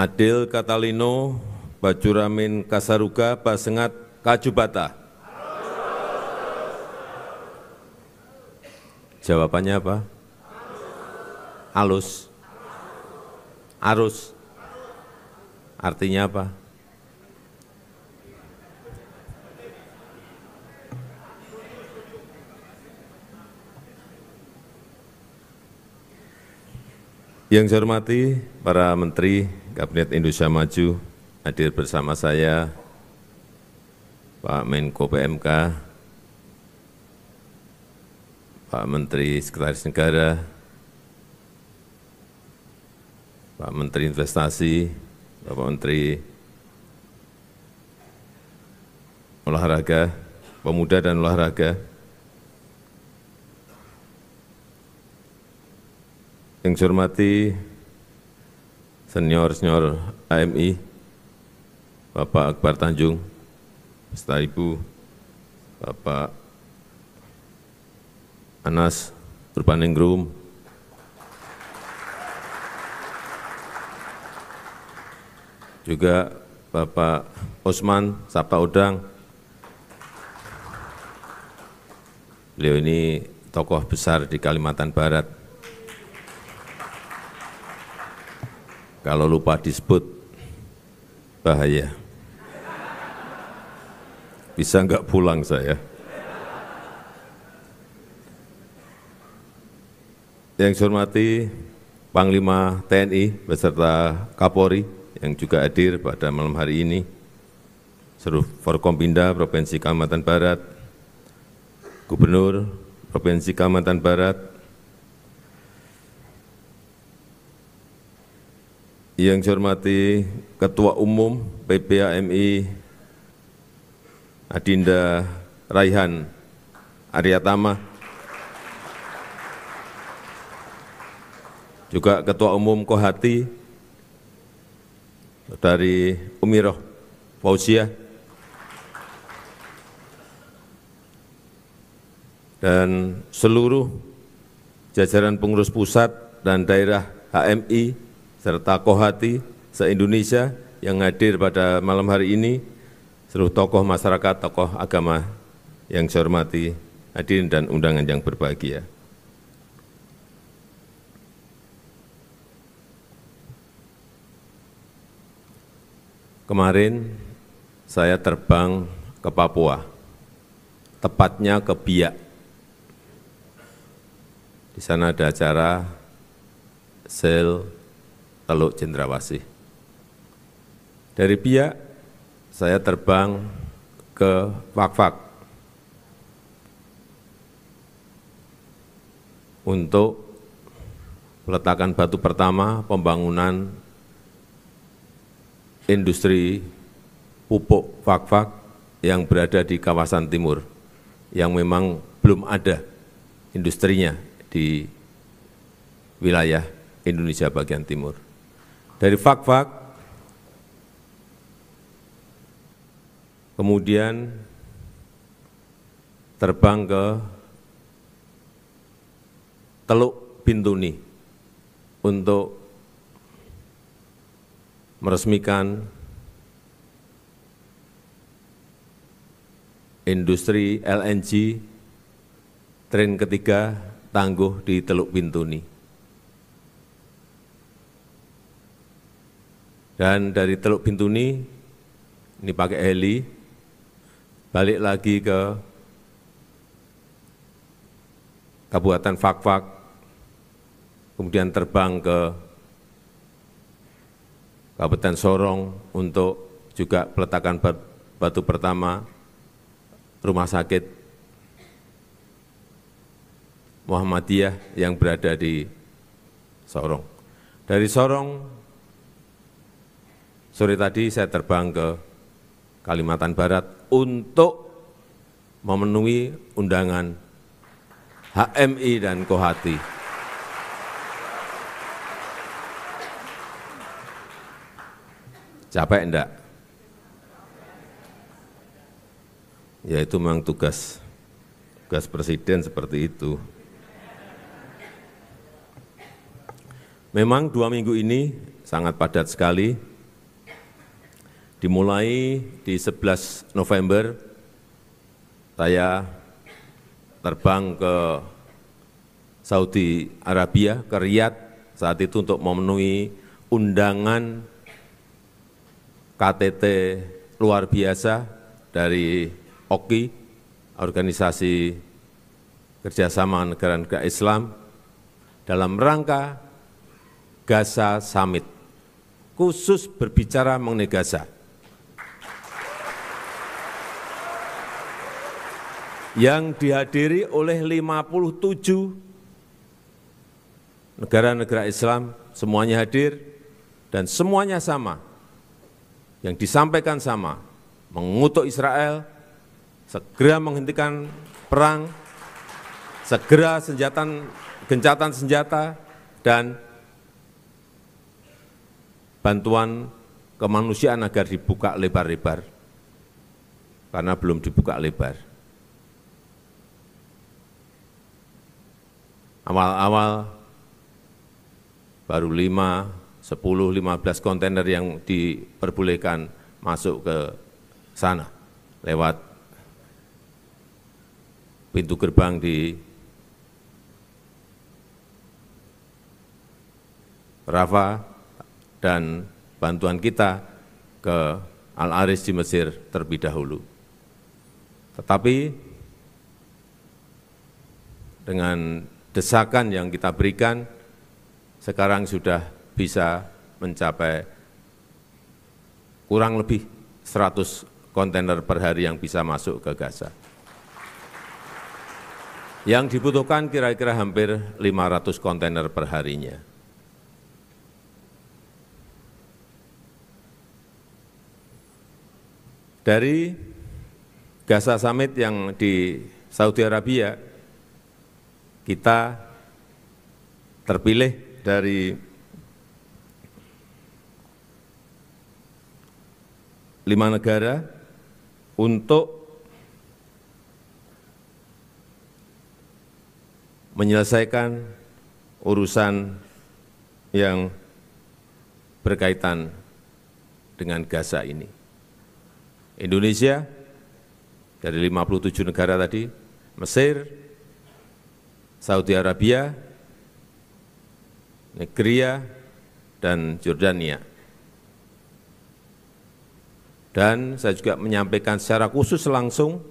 Adil Katalino, Bajuramin Kasaruga, Basengat Kajubata. Jawabannya apa? Alus. Arus. Artinya apa? Yang saya hormati para menteri, Kabinet Indonesia Maju, hadir bersama saya Pak Menko PMK, Pak Menteri Sekretaris Negara, Pak Menteri Investasi, Bapak Menteri Olahraga, Pemuda dan Olahraga, yang saya hormati senior-senior AMI, Bapak Akbar Tanjung, Bapak Ibu, Bapak Anas Urbaningrum, juga Bapak Osman Sapta Udang, Beliau ini tokoh besar di Kalimantan Barat, Kalau lupa disebut, bahaya. Bisa enggak pulang saya? Yang saya hormati Panglima TNI beserta Kapolri yang juga hadir pada malam hari ini, seluruh Forkompinda Provinsi Kalimantan Barat, Gubernur Provinsi Kalimantan Barat, Yang saya hormati Ketua Umum PPAMI Adinda Raihan Aryatama, juga Ketua Umum Kohati dari Umiroh Fauziah, dan seluruh jajaran pengurus pusat dan daerah HMI serta kohati se-Indonesia yang hadir pada malam hari ini, seluruh tokoh masyarakat, tokoh agama yang saya hormati, hadirin dan undangan yang berbahagia. Kemarin saya terbang ke Papua, tepatnya ke Biak. Di sana ada acara sale Teluk Cendrawasih. Dari Biak, saya terbang ke Fakfak untuk peletakan batu pertama pembangunan industri pupuk Fakfak yang berada di kawasan timur, yang memang belum ada industrinya di wilayah Indonesia bagian timur dari fak-fak, kemudian terbang ke Teluk Bintuni untuk meresmikan industri LNG train ketiga tangguh di Teluk Bintuni. dan dari Teluk Bintuni, ini pakai heli, balik lagi ke Kabupaten Fakfak, kemudian terbang ke Kabupaten Sorong untuk juga peletakan batu pertama rumah sakit Muhammadiyah yang berada di Sorong. Dari Sorong Sore tadi saya terbang ke Kalimantan Barat untuk memenuhi undangan HMI dan Kohati. Capek enggak? Ya itu memang tugas tugas presiden seperti itu. Memang dua minggu ini sangat padat sekali, dimulai di 11 November saya terbang ke Saudi Arabia, ke Riyadh saat itu untuk memenuhi undangan KTT luar biasa dari OKI, Organisasi Kerjasama Negara-Negara Islam, dalam rangka Gaza Summit, khusus berbicara mengenai Gaza yang dihadiri oleh 57 negara-negara Islam, semuanya hadir dan semuanya sama. Yang disampaikan sama, mengutuk Israel, segera menghentikan perang, segera senjata gencatan senjata, dan bantuan kemanusiaan agar dibuka lebar-lebar, karena belum dibuka lebar. awal-awal baru 5, 10, 15 kontainer yang diperbolehkan masuk ke sana lewat pintu gerbang di Rafa dan bantuan kita ke Al-Aris di Mesir terlebih dahulu. Tetapi dengan desakan yang kita berikan sekarang sudah bisa mencapai kurang lebih 100 kontainer per hari yang bisa masuk ke Gaza. Yang dibutuhkan kira-kira hampir 500 kontainer per harinya. Dari Gaza Summit yang di Saudi Arabia, kita terpilih dari lima negara untuk menyelesaikan urusan yang berkaitan dengan Gaza ini. Indonesia dari 57 negara tadi, Mesir, Saudi Arabia, Negeria, dan Jordania. Dan saya juga menyampaikan secara khusus langsung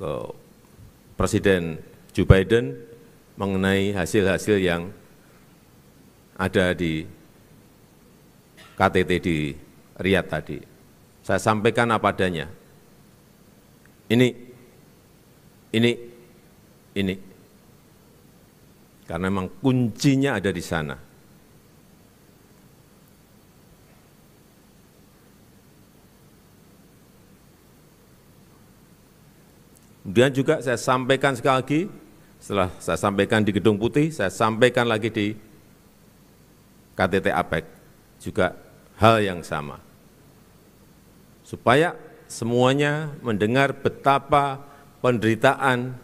ke Presiden Joe Biden mengenai hasil-hasil yang ada di KTT di Riyadh tadi. Saya sampaikan apa adanya. Ini, ini ini. Karena memang kuncinya ada di sana. Kemudian juga saya sampaikan sekali lagi, setelah saya sampaikan di Gedung Putih, saya sampaikan lagi di KTT APEC, juga hal yang sama. Supaya semuanya mendengar betapa penderitaan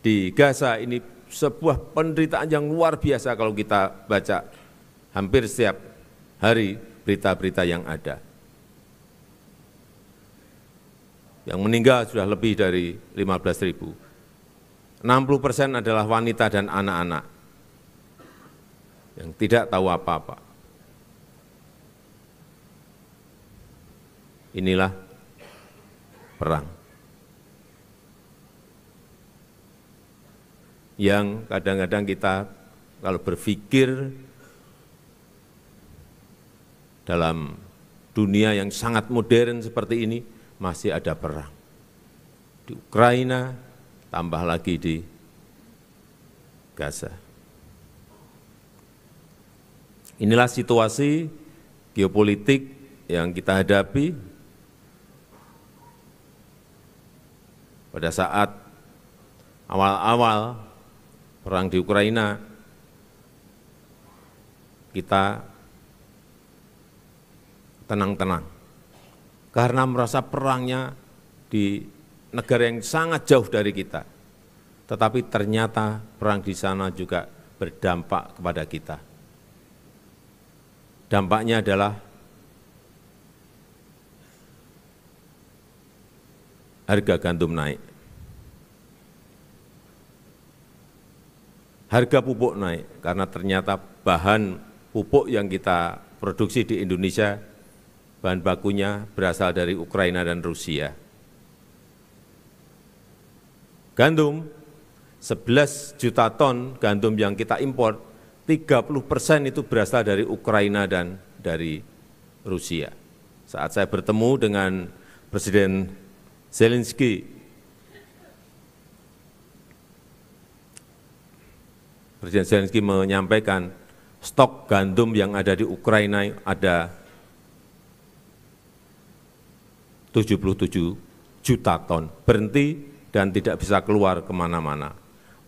di Gaza ini sebuah penderitaan yang luar biasa kalau kita baca hampir setiap hari berita-berita yang ada. Yang meninggal sudah lebih dari 15 ribu. 60 persen adalah wanita dan anak-anak yang tidak tahu apa-apa. Inilah perang. yang kadang-kadang kita kalau berpikir dalam dunia yang sangat modern seperti ini, masih ada perang. Di Ukraina, tambah lagi di Gaza. Inilah situasi geopolitik yang kita hadapi pada saat awal-awal perang di Ukraina, kita tenang-tenang. Karena merasa perangnya di negara yang sangat jauh dari kita. Tetapi ternyata perang di sana juga berdampak kepada kita. Dampaknya adalah harga gandum naik. harga pupuk naik karena ternyata bahan pupuk yang kita produksi di Indonesia bahan bakunya berasal dari Ukraina dan Rusia. Gandum 11 juta ton gandum yang kita impor 30 persen itu berasal dari Ukraina dan dari Rusia. Saat saya bertemu dengan Presiden Zelensky Presiden Zelensky menyampaikan stok gandum yang ada di Ukraina ada 77 juta ton, berhenti dan tidak bisa keluar kemana-mana.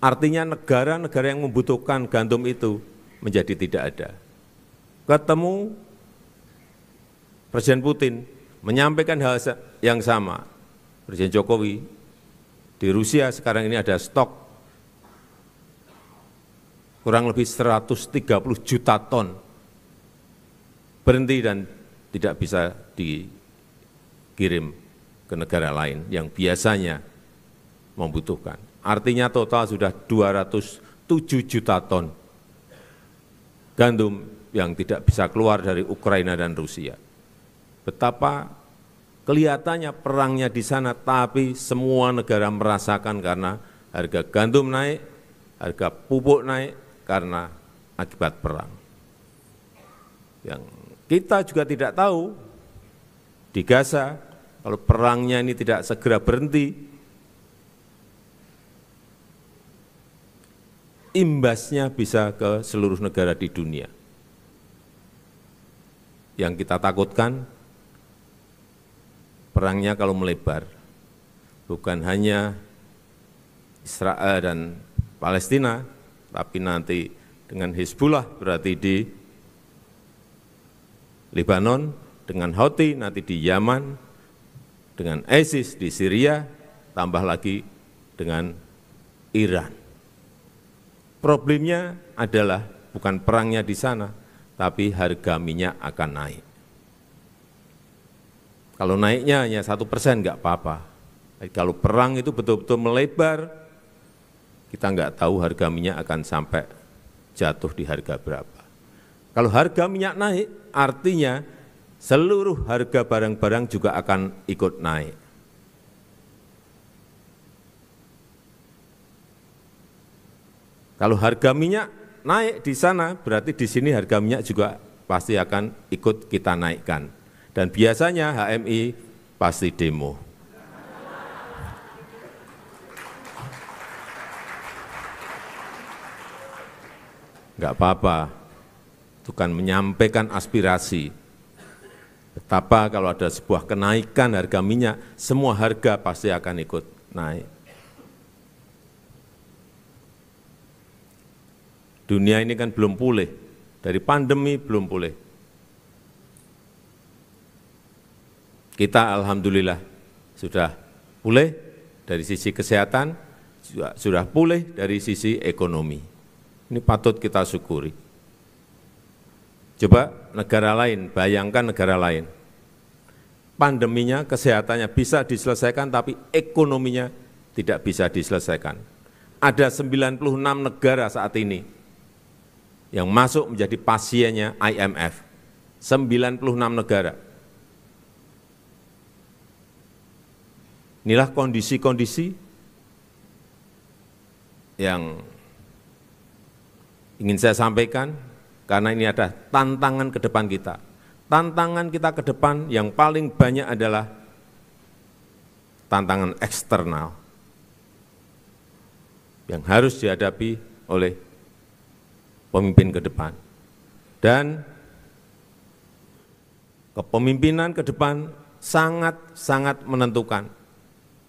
Artinya negara-negara yang membutuhkan gandum itu menjadi tidak ada. Ketemu Presiden Putin menyampaikan hal yang sama. Presiden Jokowi, di Rusia sekarang ini ada stok kurang lebih 130 juta ton berhenti dan tidak bisa dikirim ke negara lain yang biasanya membutuhkan. Artinya total sudah 207 juta ton gandum yang tidak bisa keluar dari Ukraina dan Rusia. Betapa kelihatannya perangnya di sana, tapi semua negara merasakan karena harga gandum naik, harga pupuk naik, karena akibat perang. Yang kita juga tidak tahu di Gaza kalau perangnya ini tidak segera berhenti, imbasnya bisa ke seluruh negara di dunia. Yang kita takutkan, perangnya kalau melebar, bukan hanya Israel dan Palestina, tapi nanti dengan hizbullah berarti di Lebanon, dengan Houthi nanti di Yaman, dengan ISIS di Syria, tambah lagi dengan Iran. Problemnya adalah bukan perangnya di sana, tapi harga minyak akan naik. Kalau naiknya hanya satu persen nggak apa-apa. Kalau perang itu betul-betul melebar, kita nggak tahu harga minyak akan sampai jatuh di harga berapa. Kalau harga minyak naik, artinya seluruh harga barang-barang juga akan ikut naik. Kalau harga minyak naik di sana, berarti di sini harga minyak juga pasti akan ikut kita naikkan. Dan biasanya HMI pasti demo. enggak apa-apa. Itu kan menyampaikan aspirasi. Betapa kalau ada sebuah kenaikan harga minyak, semua harga pasti akan ikut naik. Dunia ini kan belum pulih, dari pandemi belum pulih. Kita alhamdulillah sudah pulih dari sisi kesehatan, sudah pulih dari sisi ekonomi. Ini patut kita syukuri. Coba negara lain, bayangkan negara lain. Pandeminya, kesehatannya bisa diselesaikan, tapi ekonominya tidak bisa diselesaikan. Ada 96 negara saat ini yang masuk menjadi pasiennya IMF. 96 negara. Inilah kondisi-kondisi yang ingin saya sampaikan, karena ini adalah tantangan ke depan kita. Tantangan kita ke depan yang paling banyak adalah tantangan eksternal yang harus dihadapi oleh pemimpin ke depan. Dan kepemimpinan ke depan sangat-sangat menentukan.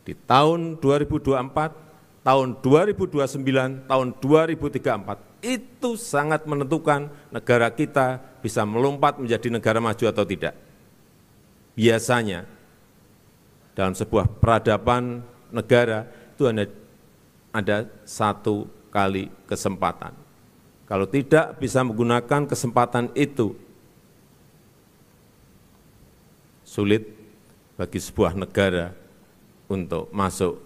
Di tahun 2024, tahun 2029, tahun 2034, itu sangat menentukan negara kita bisa melompat menjadi negara maju atau tidak. Biasanya dalam sebuah peradaban negara itu hanya ada satu kali kesempatan. Kalau tidak bisa menggunakan kesempatan itu, sulit bagi sebuah negara untuk masuk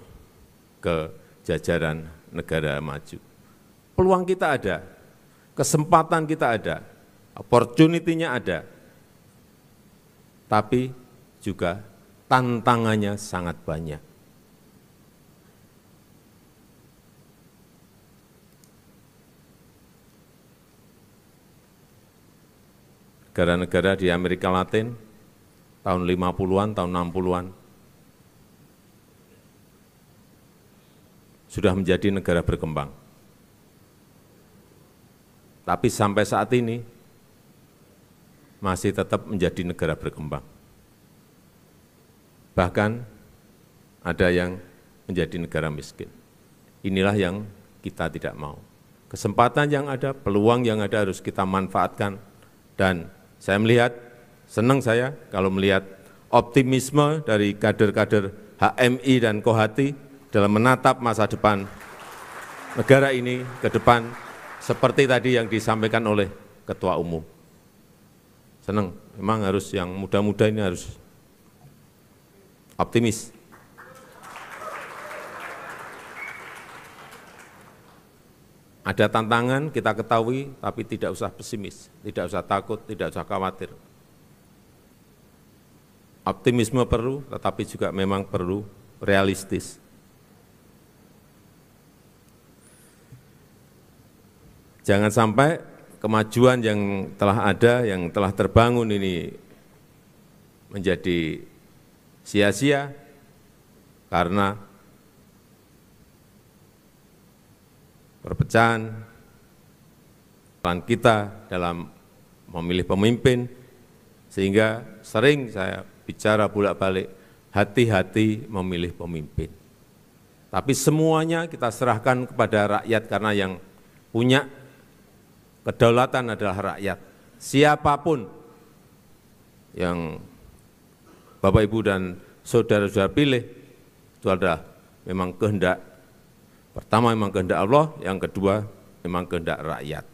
ke jajaran negara maju peluang kita ada, kesempatan kita ada, opportunity-nya ada, tapi juga tantangannya sangat banyak. negara-negara di Amerika Latin tahun 50-an, tahun 60-an sudah menjadi negara berkembang. Tapi sampai saat ini masih tetap menjadi negara berkembang. Bahkan ada yang menjadi negara miskin. Inilah yang kita tidak mau. Kesempatan yang ada, peluang yang ada harus kita manfaatkan. Dan saya melihat, senang saya kalau melihat optimisme dari kader-kader HMI dan Kohati dalam menatap masa depan negara ini ke depan seperti tadi yang disampaikan oleh Ketua Umum. Senang, memang harus yang muda-muda ini harus optimis. Ada tantangan kita ketahui, tapi tidak usah pesimis, tidak usah takut, tidak usah khawatir. Optimisme perlu, tetapi juga memang perlu realistis. Jangan sampai kemajuan yang telah ada, yang telah terbangun ini menjadi sia-sia karena perpecahan pelan kita dalam memilih pemimpin sehingga sering saya bicara bolak-balik hati-hati memilih pemimpin. Tapi semuanya kita serahkan kepada rakyat karena yang punya Kedaulatan adalah rakyat. Siapapun yang Bapak, Ibu, dan saudara-saudara pilih, itu adalah memang kehendak. Pertama memang kehendak Allah, yang kedua memang kehendak rakyat.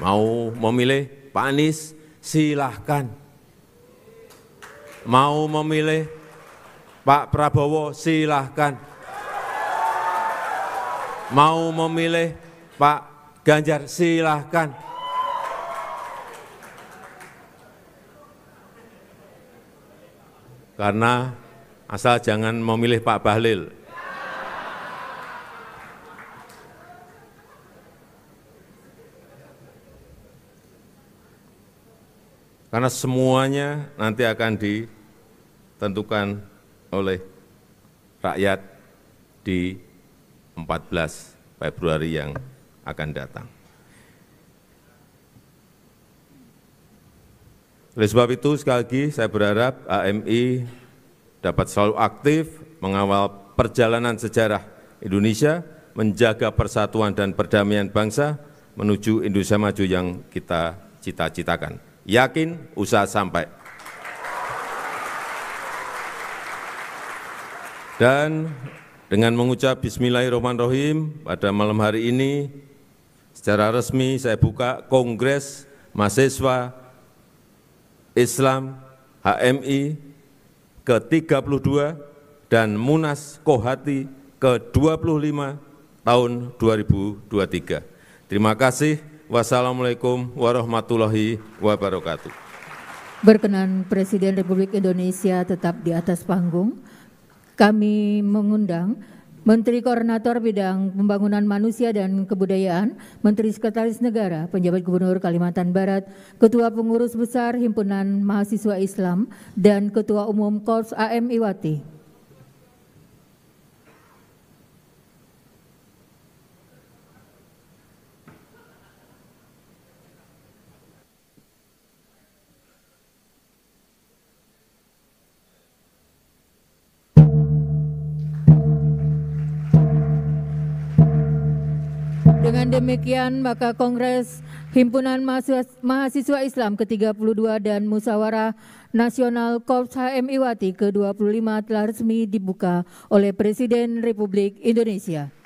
Mau memilih Pak Anies, silahkan. Mau memilih Pak Prabowo, silahkan mau memilih Pak Ganjar, silahkan. Karena asal jangan memilih Pak Bahlil. Karena semuanya nanti akan ditentukan oleh rakyat di 14 Februari yang akan datang. Oleh sebab itu, sekali lagi saya berharap AMI dapat selalu aktif mengawal perjalanan sejarah Indonesia, menjaga persatuan dan perdamaian bangsa menuju Indonesia maju yang kita cita-citakan. Yakin, usaha sampai. Dan dengan mengucap Bismillahirrahmanirrahim, pada malam hari ini secara resmi saya buka Kongres Mahasiswa Islam HMI ke-32 dan Munas Kohati ke-25 tahun 2023. Terima kasih. Wassalamualaikum warahmatullahi wabarakatuh. Berkenan Presiden Republik Indonesia tetap di atas panggung kami mengundang Menteri Koordinator Bidang Pembangunan Manusia dan Kebudayaan, Menteri Sekretaris Negara, Penjabat Gubernur Kalimantan Barat, Ketua Pengurus Besar Himpunan Mahasiswa Islam, dan Ketua Umum Korps AM Iwati. demikian maka Kongres Himpunan Mahasiswa Islam ke-32 dan Musyawarah Nasional Korps Wati ke-25 telah resmi dibuka oleh Presiden Republik Indonesia.